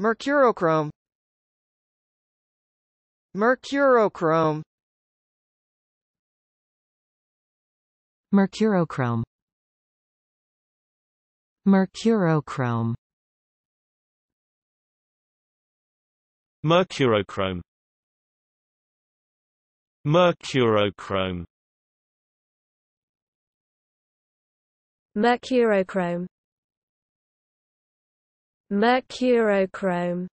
Mercurochrome Mercurochrome Mercurochrome Mercurochrome Mercurochrome Mercurochrome Mercurochrome Mercurochrome